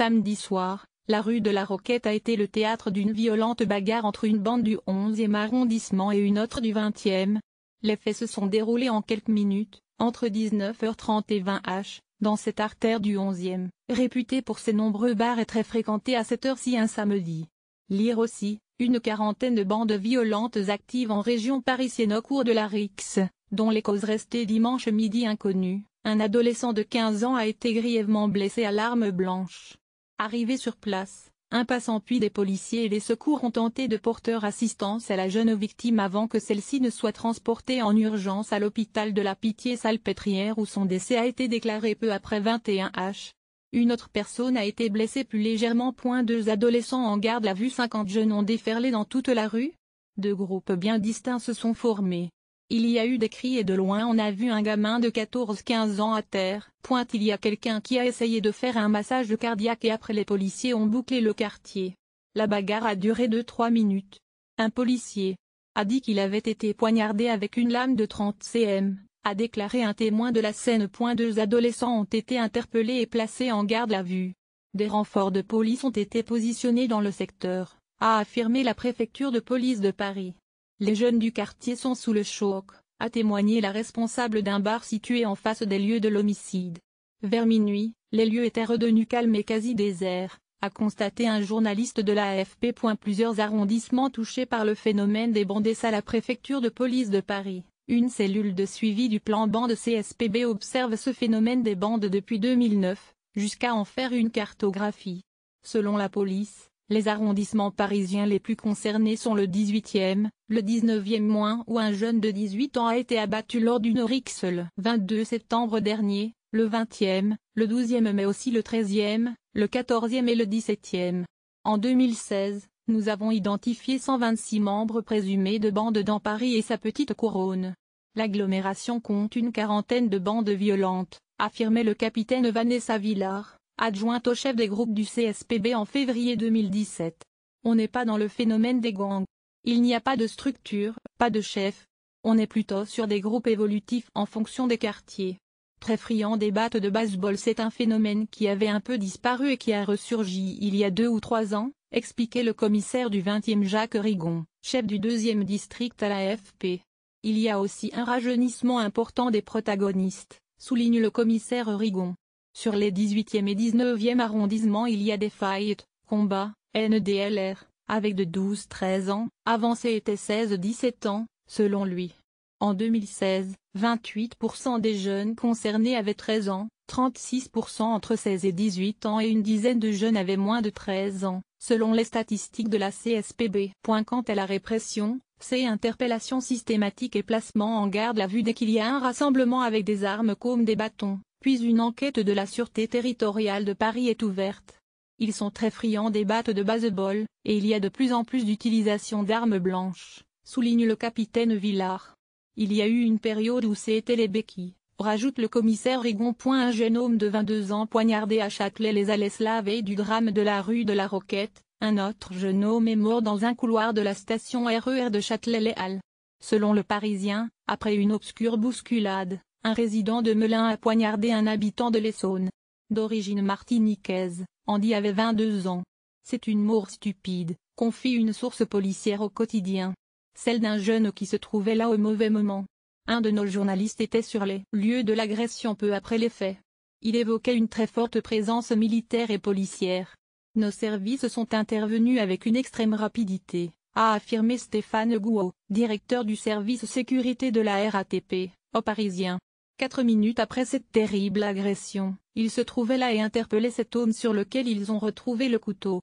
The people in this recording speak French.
Samedi soir, la rue de la Roquette a été le théâtre d'une violente bagarre entre une bande du 11e arrondissement et une autre du 20e. Les faits se sont déroulés en quelques minutes, entre 19h30 et 20h, dans cette artère du 11e, réputée pour ses nombreux bars et très fréquentée à cette heure-ci un samedi. Lire aussi, une quarantaine de bandes violentes actives en région parisienne au cours de la RIX, dont les causes restées dimanche midi inconnues. Un adolescent de 15 ans a été grièvement blessé à l'arme blanche. Arrivé sur place, un passant puis des policiers et les secours ont tenté de porter assistance à la jeune victime avant que celle-ci ne soit transportée en urgence à l'hôpital de la Pitié-Salpêtrière où son décès a été déclaré peu après 21h. Une autre personne a été blessée plus légèrement. Deux adolescents en garde à vue 50 jeunes ont déferlé dans toute la rue. Deux groupes bien distincts se sont formés. Il y a eu des cris et de loin on a vu un gamin de 14-15 ans à terre. Point il y a quelqu'un qui a essayé de faire un massage cardiaque et après les policiers ont bouclé le quartier. La bagarre a duré 2-3 minutes. Un policier a dit qu'il avait été poignardé avec une lame de 30 cm, a déclaré un témoin de la scène. Point deux adolescents ont été interpellés et placés en garde à vue. Des renforts de police ont été positionnés dans le secteur, a affirmé la préfecture de police de Paris. Les jeunes du quartier sont sous le choc, a témoigné la responsable d'un bar situé en face des lieux de l'homicide. Vers minuit, les lieux étaient redevenus calmes et quasi déserts, a constaté un journaliste de l'AFP. Plusieurs arrondissements touchés par le phénomène des bandes à la préfecture de police de Paris. Une cellule de suivi du plan bande CSPB observe ce phénomène des bandes depuis 2009, jusqu'à en faire une cartographie. Selon la police, les arrondissements parisiens les plus concernés sont le 18e, le 19e moins où un jeune de 18 ans a été abattu lors d'une rixe le 22 septembre dernier, le 20e, le 12e mais aussi le 13e, le 14e et le 17e. En 2016, nous avons identifié 126 membres présumés de bandes dans Paris et sa petite couronne. L'agglomération compte une quarantaine de bandes violentes, affirmait le capitaine Vanessa Villard adjointe au chef des groupes du CSPB en février 2017. On n'est pas dans le phénomène des gangs. Il n'y a pas de structure, pas de chef. On est plutôt sur des groupes évolutifs en fonction des quartiers. Très friand des battes de baseball c'est un phénomène qui avait un peu disparu et qui a ressurgi il y a deux ou trois ans, expliquait le commissaire du 20e Jacques Rigon, chef du 2e district à la FP. « Il y a aussi un rajeunissement important des protagonistes, souligne le commissaire Rigon. Sur les 18e et 19e arrondissements il y a des fights, combats, NDLR, avec de 12-13 ans, avancés était 16-17 ans, selon lui. En 2016, 28% des jeunes concernés avaient 13 ans, 36% entre 16 et 18 ans et une dizaine de jeunes avaient moins de 13 ans, selon les statistiques de la CSPB. Quant à la répression, ces interpellations systématiques et placement en garde à vue dès qu'il y a un rassemblement avec des armes comme des bâtons, puis une enquête de la Sûreté territoriale de Paris est ouverte. Ils sont très friands des battes de baseball, et il y a de plus en plus d'utilisation d'armes blanches, souligne le capitaine Villard. Il y a eu une période où c'était les béquilles, rajoute le commissaire Rigon. Un jeune homme de 22 ans poignardé à Châtelet les allait se et du drame de la rue de la Roquette, un autre jeune homme est mort dans un couloir de la station RER e de Châtelet-les-Halles. Selon le Parisien, après une obscure bousculade, un résident de Melun a poignardé un habitant de l'Essonne. D'origine martiniquaise, Andy avait 22 ans. C'est une mort stupide, confie une source policière au quotidien. Celle d'un jeune qui se trouvait là au mauvais moment. Un de nos journalistes était sur les lieux de l'agression peu après les faits. Il évoquait une très forte présence militaire et policière. Nos services sont intervenus avec une extrême rapidité, a affirmé Stéphane Gouault, directeur du service sécurité de la RATP, au Parisien. Quatre minutes après cette terrible agression, ils se trouvaient là et interpellaient cet homme sur lequel ils ont retrouvé le couteau.